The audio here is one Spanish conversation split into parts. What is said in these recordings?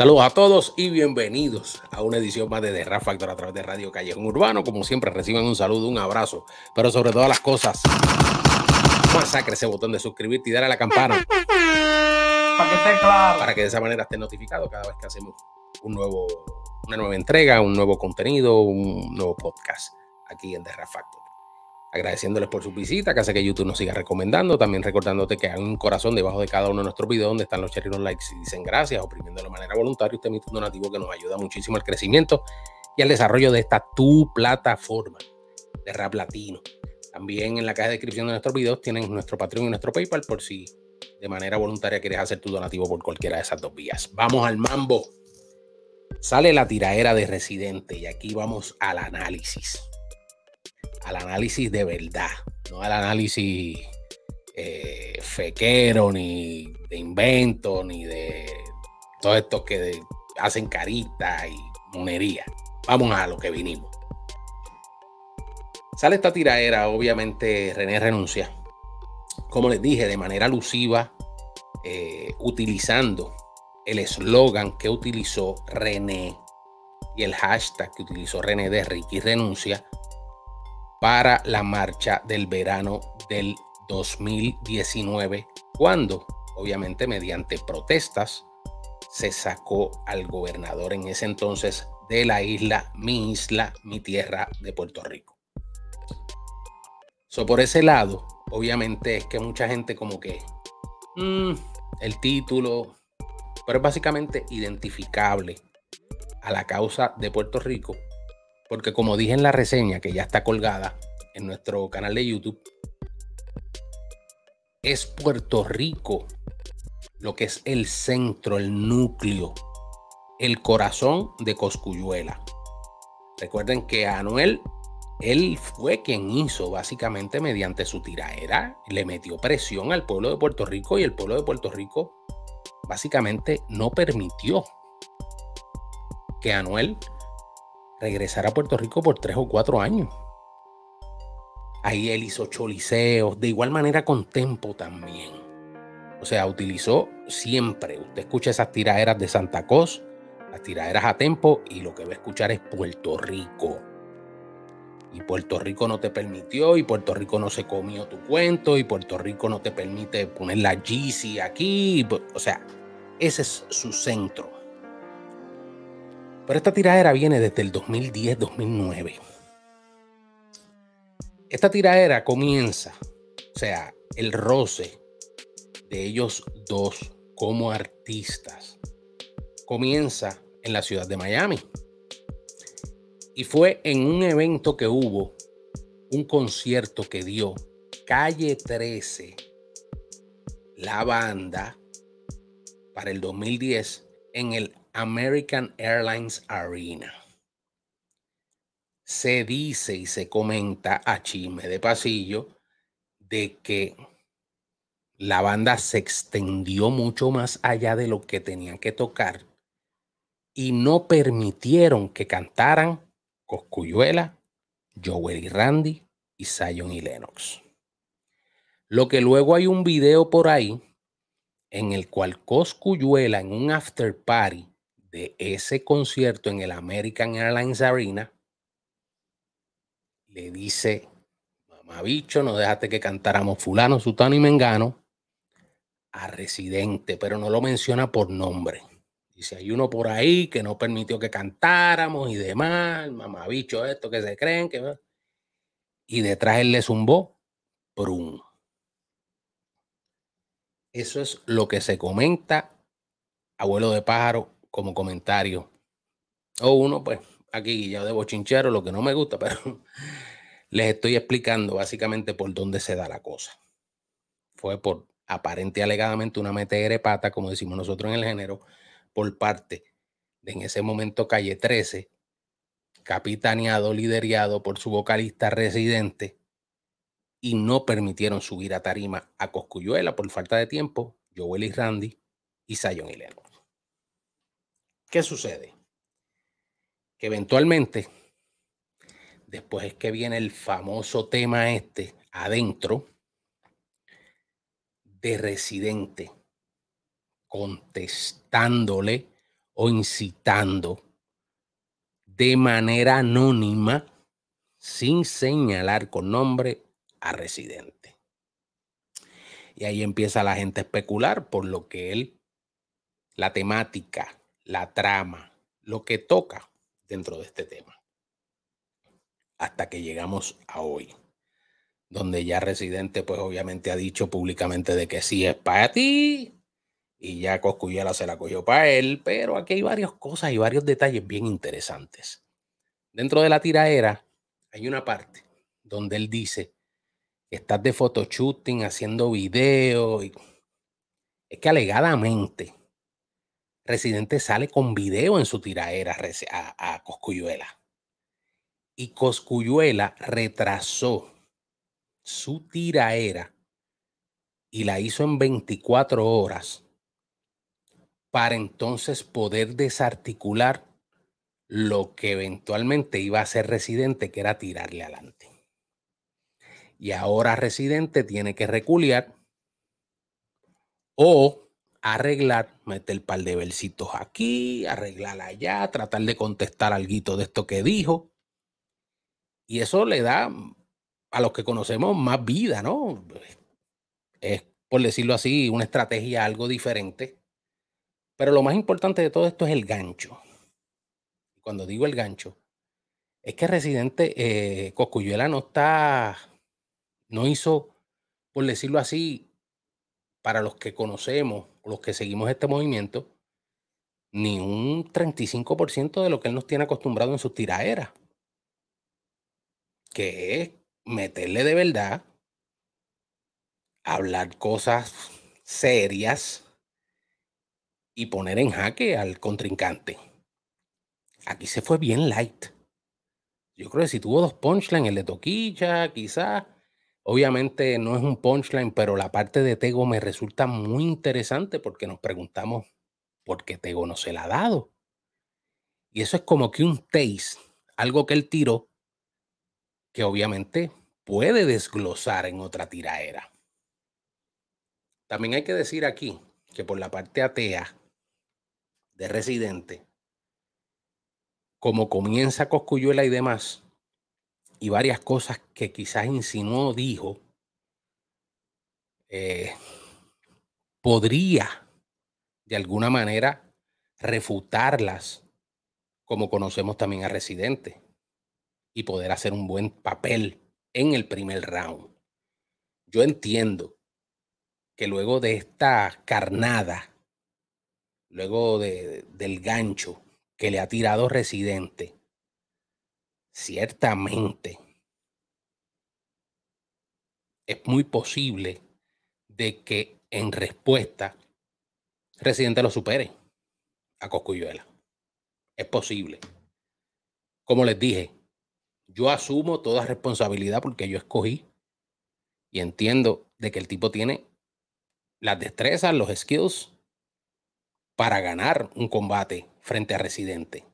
Saludos a todos y bienvenidos a una edición más de The Rap Factor a través de Radio Callejón Urbano. Como siempre, reciban un saludo, un abrazo, pero sobre todas las cosas, masacre ese botón de suscribirte y darle a la campana. Para que de esa manera esté notificado cada vez que hacemos una nueva entrega, un nuevo contenido, un nuevo podcast aquí en The Rap Factor agradeciéndoles por su visita, que hace que YouTube nos siga recomendando, también recordándote que hay un corazón debajo de cada uno de nuestros videos donde están los cherry likes y dicen gracias, oprimiéndolo de manera voluntaria usted un donativo que nos ayuda muchísimo al crecimiento y al desarrollo de esta tu plataforma de rap latino. También en la caja de descripción de nuestros videos tienen nuestro Patreon y nuestro PayPal por si de manera voluntaria quieres hacer tu donativo por cualquiera de esas dos vías. Vamos al mambo. Sale la tiraera de Residente y aquí vamos al análisis al análisis de verdad, no al análisis eh, fequero, ni de invento, ni de todo esto que hacen carita y monería. Vamos a lo que vinimos. Sale esta tiraera, obviamente René renuncia. Como les dije, de manera alusiva, eh, utilizando el eslogan que utilizó René y el hashtag que utilizó René de Ricky renuncia para la marcha del verano del 2019, cuando, obviamente mediante protestas, se sacó al gobernador en ese entonces de la isla, mi isla, mi tierra de Puerto Rico. So, por ese lado, obviamente es que mucha gente como que mm, el título, pero básicamente identificable a la causa de Puerto Rico porque como dije en la reseña, que ya está colgada en nuestro canal de YouTube, es Puerto Rico lo que es el centro, el núcleo, el corazón de Coscuyuela. Recuerden que Anuel, él fue quien hizo básicamente mediante su tiraera, le metió presión al pueblo de Puerto Rico y el pueblo de Puerto Rico básicamente no permitió que Anuel regresar a Puerto Rico por tres o cuatro años. Ahí él hizo choliseos, de igual manera con Tempo también. O sea, utilizó siempre, usted escucha esas tiraderas de Santa Cruz, las tiraderas a Tempo y lo que va a escuchar es Puerto Rico. Y Puerto Rico no te permitió, y Puerto Rico no se comió tu cuento, y Puerto Rico no te permite poner la GC aquí. O sea, ese es su centro pero esta tiradera viene desde el 2010-2009. Esta tiradera comienza, o sea, el roce de ellos dos como artistas comienza en la ciudad de Miami. Y fue en un evento que hubo, un concierto que dio Calle 13, la banda, para el 2010 en el American Airlines Arena. Se dice y se comenta a chisme de pasillo de que la banda se extendió mucho más allá de lo que tenían que tocar y no permitieron que cantaran Coscuyuela, Joel y Randy y Zion y Lennox. Lo que luego hay un video por ahí en el cual Coscuyuela en un after party de ese concierto en el American Airlines Arena, le dice, mamá bicho, no dejaste que cantáramos fulano, sutano y mengano a residente, pero no lo menciona por nombre. Dice, hay uno por ahí que no permitió que cantáramos y demás, mamabicho esto que se creen que... Y detrás él le zumbó, prum. Eso es lo que se comenta, abuelo de pájaro, como comentario. O uno, pues, aquí ya debo chinchar lo que no me gusta, pero les estoy explicando básicamente por dónde se da la cosa. Fue por aparente alegadamente una metegre pata, como decimos nosotros en el género, por parte de en ese momento Calle 13, capitaneado, liderado por su vocalista residente, y no permitieron subir a tarima a Coscuyuela por falta de tiempo, Joel y Randy y Sayon y ¿Qué sucede? Que eventualmente, después es que viene el famoso tema este adentro de residente, contestándole o incitando de manera anónima, sin señalar con nombre a residente. Y ahí empieza la gente a especular por lo que él, la temática la trama, lo que toca dentro de este tema. Hasta que llegamos a hoy, donde ya Residente pues obviamente ha dicho públicamente de que sí es para ti y ya Coscuyela se la cogió para él, pero aquí hay varias cosas y varios detalles bien interesantes. Dentro de la tiraera hay una parte donde él dice que estás de photoshooting, haciendo video. Es que alegadamente Residente sale con video en su tiraera a, Coscuyuela. Y Coscuyuela retrasó su tiraera y la hizo en 24 horas para entonces poder desarticular lo que eventualmente iba a ser residente, que era tirarle adelante. Y ahora residente tiene que reculiar o arreglar, meter el par de versitos aquí, arreglar allá, tratar de contestar algo de esto que dijo. Y eso le da a los que conocemos más vida, ¿no? Es, por decirlo así, una estrategia algo diferente. Pero lo más importante de todo esto es el gancho. Cuando digo el gancho, es que Residente eh, Cocuyuela no está, no hizo, por decirlo así, para los que conocemos los que seguimos este movimiento, ni un 35% de lo que él nos tiene acostumbrado en sus tiraderas, que es meterle de verdad, hablar cosas serias y poner en jaque al contrincante. Aquí se fue bien light. Yo creo que si tuvo dos punchlines, el de Toquilla, quizás Obviamente no es un punchline, pero la parte de Tego me resulta muy interesante porque nos preguntamos por qué Tego no se la ha dado. Y eso es como que un taste, algo que él tiró, que obviamente puede desglosar en otra tiraera. También hay que decir aquí que por la parte atea de Residente, como comienza Coscuyuela y demás, y varias cosas que quizás insinuó, dijo, eh, podría de alguna manera refutarlas como conocemos también a Residente y poder hacer un buen papel en el primer round. Yo entiendo que luego de esta carnada, luego de, del gancho que le ha tirado Residente, Ciertamente, es muy posible de que en respuesta Residente lo supere a Coscuyuela. Es posible. Como les dije, yo asumo toda responsabilidad porque yo escogí y entiendo de que el tipo tiene las destrezas, los skills para ganar un combate frente a Residente.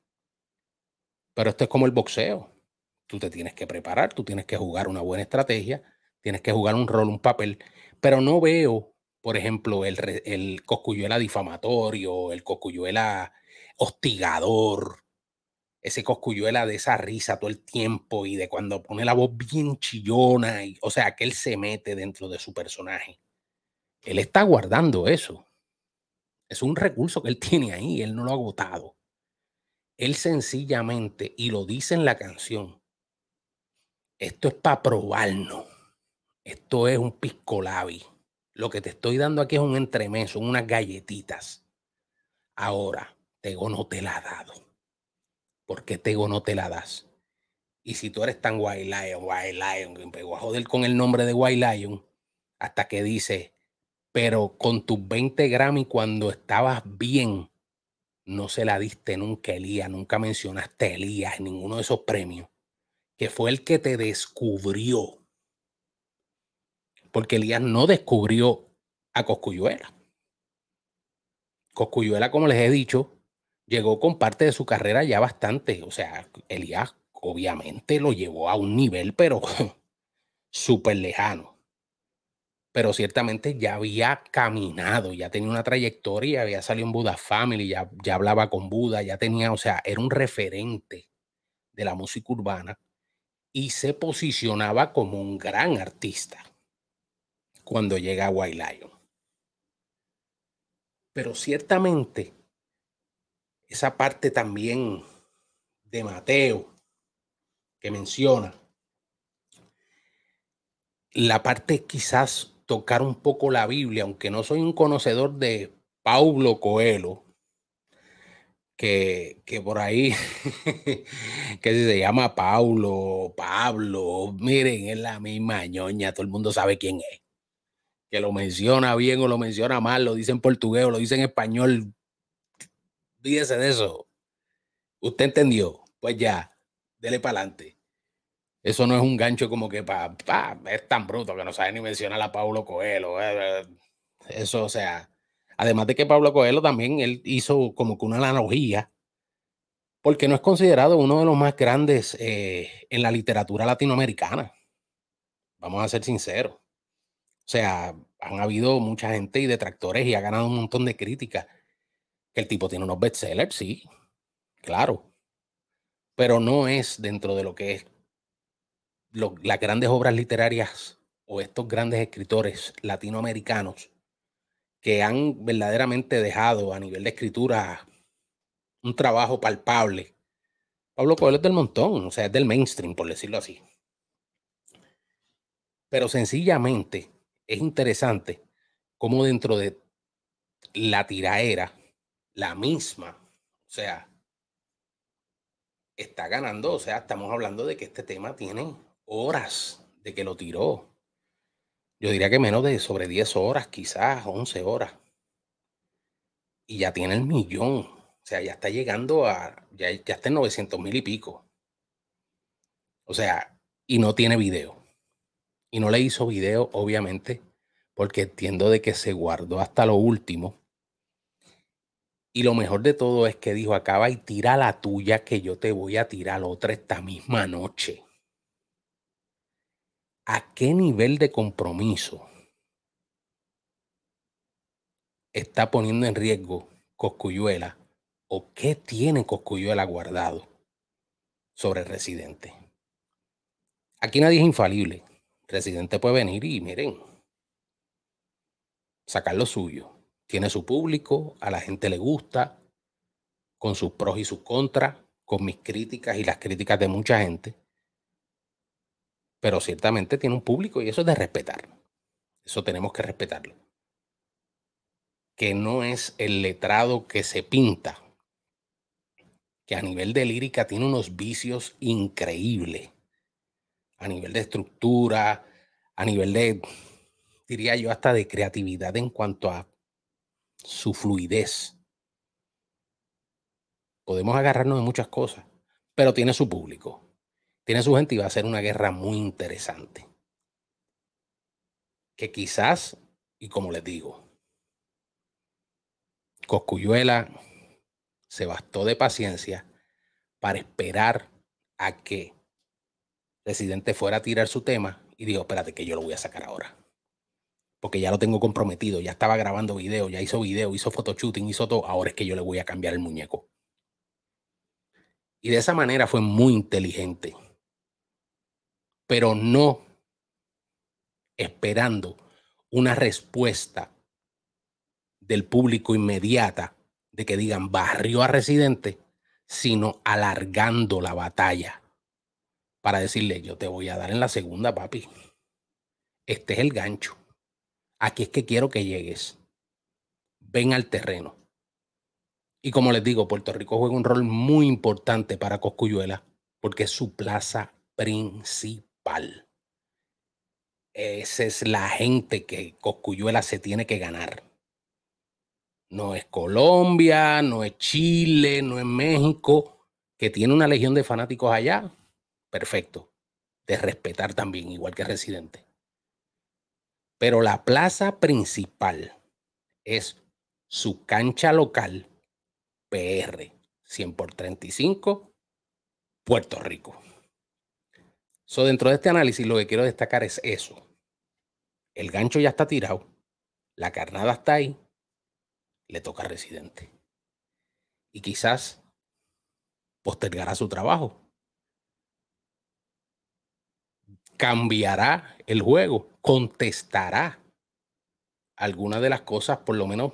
Pero esto es como el boxeo. Tú te tienes que preparar, tú tienes que jugar una buena estrategia, tienes que jugar un rol, un papel. Pero no veo, por ejemplo, el, el difamatorio, el coscuyuela hostigador, ese coscuyuela de esa risa todo el tiempo y de cuando pone la voz bien chillona, o sea, que él se mete dentro de su personaje. Él está guardando eso. Es un recurso que él tiene ahí, él no lo ha agotado. Él sencillamente, y lo dice en la canción, esto es para probarnos. Esto es un piscolabi. Lo que te estoy dando aquí es un entremés, unas galletitas. Ahora, Tego no te la ha dado. ¿Por qué Tego no te la das? Y si tú eres tan guay Lion, White Lion, me a joder con el nombre de White Lion, hasta que dice, pero con tus 20 Grammy cuando estabas bien, no se la diste nunca Elías, nunca mencionaste Elías en ninguno de esos premios, que fue el que te descubrió. Porque Elías no descubrió a Coscuyuela. Coscuyuela, como les he dicho, llegó con parte de su carrera ya bastante. O sea, Elías obviamente lo llevó a un nivel, pero súper lejano pero ciertamente ya había caminado, ya tenía una trayectoria, había salido en Buda Family, ya, hablaba con Buda, ya tenía, o sea, era un referente de la música urbana y se posicionaba como un gran artista cuando llega a White Pero ciertamente esa parte también de Mateo que menciona, la parte quizás tocar un poco la Biblia, aunque no soy un conocedor de Paulo Coelho, que, que por ahí, que se llama Paulo, Pablo, miren, es la misma ñoña, todo el mundo sabe quién es. Que lo menciona bien o lo menciona mal, lo dice en portugués o lo dice en español. Fíjese de eso. ¿Usted entendió? Pues ya, dele para adelante. Eso no es un gancho como que pa, es tan bruto que no sabe ni mencionar a Pablo Coelho. Eh, eh, eso, o sea, además de que Pablo Coelho también él hizo como que una analogía, porque no es considerado uno de los más grandes eh, en la literatura latinoamericana. Vamos a ser sinceros. O sea, han habido mucha gente y detractores y ha ganado un montón de críticas. Que el tipo tiene unos bestsellers, sí, claro. Pero no es dentro de lo que es las grandes obras literarias o estos grandes escritores latinoamericanos que han verdaderamente dejado a nivel de escritura un trabajo palpable. Pablo Coelho es del montón, o sea, es del mainstream, por decirlo así. Pero sencillamente es interesante cómo dentro de la tiraera, la misma, o sea, está ganando, o sea, estamos hablando de que este tema tiene horas de que lo tiró. Yo diría que menos de sobre 10 horas, quizás 11 horas. Y ya tiene el millón. O sea, ya está llegando a, ya, ya está en 900 mil y pico. O sea, y no tiene video. Y no le hizo video, obviamente, porque entiendo de que se guardó hasta lo último. Y lo mejor de todo es que dijo, acaba y tira la tuya que yo te voy a tirar otra esta misma noche a qué nivel de compromiso está poniendo en riesgo Coscuyuela o qué tiene Coscuyuela guardado sobre el residente. Aquí nadie es infalible. El residente puede venir y miren, sacar lo suyo. Tiene su público, a la gente le gusta, con sus pros y sus contras, con mis críticas y las críticas de mucha gente pero ciertamente tiene un público y eso es de respetar. Eso tenemos que respetarlo. Que no es el letrado que se pinta, que a nivel de lírica tiene unos vicios increíbles, a nivel de estructura, a nivel de, diría yo, hasta de creatividad en cuanto a su fluidez. Podemos agarrarnos de muchas cosas, pero tiene su público tiene su gente y va a ser una guerra muy interesante. Que quizás, y como les digo, Coscuyuela se bastó de paciencia para esperar a que presidente fuera a tirar su tema y dijo, espérate que yo lo voy a sacar ahora. Porque ya lo tengo comprometido, ya estaba grabando video, ya hizo video, hizo shooting, hizo todo, ahora es que yo le voy a cambiar el muñeco. Y de esa manera fue muy inteligente pero no esperando una respuesta del público inmediata de que digan barrio a residente, sino alargando la batalla para decirle yo te voy a dar en la segunda, papi. Este es el gancho. Aquí es que quiero que llegues. Ven al terreno. Y como les digo, Puerto Rico juega un rol muy importante para Coscuyuela porque es su plaza principal esa es la gente que Cocuyuela se tiene que ganar. No es Colombia, no es Chile, no es México, que tiene una legión de fanáticos allá. Perfecto. De respetar también, igual que residente. Pero la plaza principal es su cancha local PR 100 por 35, Puerto Rico dentro de este análisis, lo que quiero destacar es eso. El gancho ya está tirado, la carnada está ahí, le toca a residente. Y quizás postergará su trabajo. Cambiará el juego, contestará algunas de las cosas, por lo menos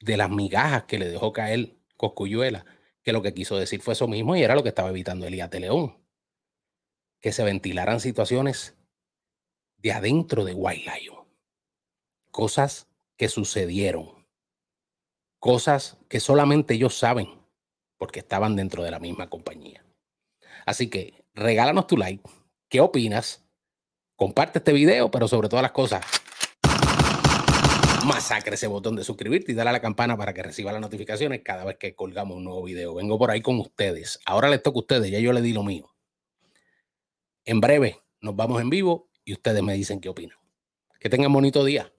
de las migajas que le dejó caer Coscuyuela, que lo que quiso decir fue eso mismo y era lo que estaba evitando Elías de León que se ventilaran situaciones de adentro de White Lion, cosas que sucedieron, cosas que solamente ellos saben porque estaban dentro de la misma compañía. Así que regálanos tu like, ¿qué opinas? Comparte este video, pero sobre todas las cosas, masacre ese botón de suscribirte y dale a la campana para que reciba las notificaciones cada vez que colgamos un nuevo video. Vengo por ahí con ustedes. Ahora les toca a ustedes, ya yo le di lo mío. En breve nos vamos en vivo y ustedes me dicen qué opinan. Que tengan bonito día.